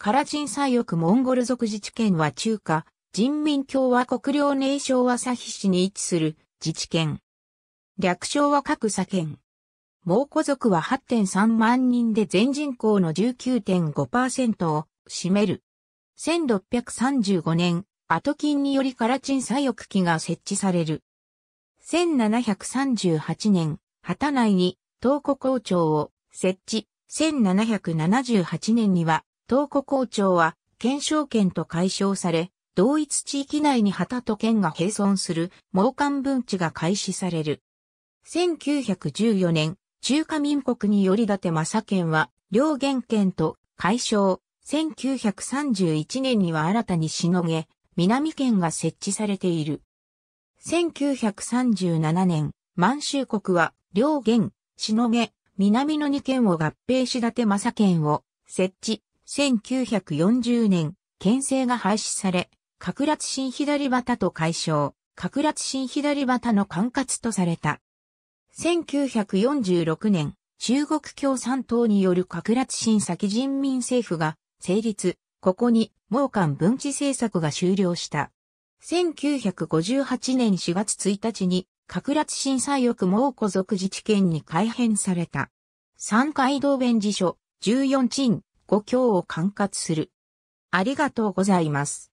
カラチン左翼モンゴル族自治権は中華人民共和国領内省朝日市に位置する自治権。略称は各左県。蒙古族は8.3万人で全人口の19.5%を占める。1635年、後金によりカラチン左翼機が設置される。1738年、旗内に東古校長を設置。1778年には東湖校長は、検証権と解消され、同一地域内に旗と県が並存する、毛間分地が開始される。1914年、中華民国により立て政県は、両元県と解消。1931年には新たにしのげ、南県が設置されている。1937年、満州国は、両元、しのげ、南の2県を合併し立て政県を設置。1940年、県政が廃止され、格辣新左旗と解消、格辣新左旗の管轄とされた。1946年、中国共産党による格辣新先人民政府が成立、ここに猛韓分治政策が終了した。1958年4月1日に、格辣新左翼猛古族自治権に改編された。三階道弁事所、14鎮、5教を管轄する。ありがとうございます。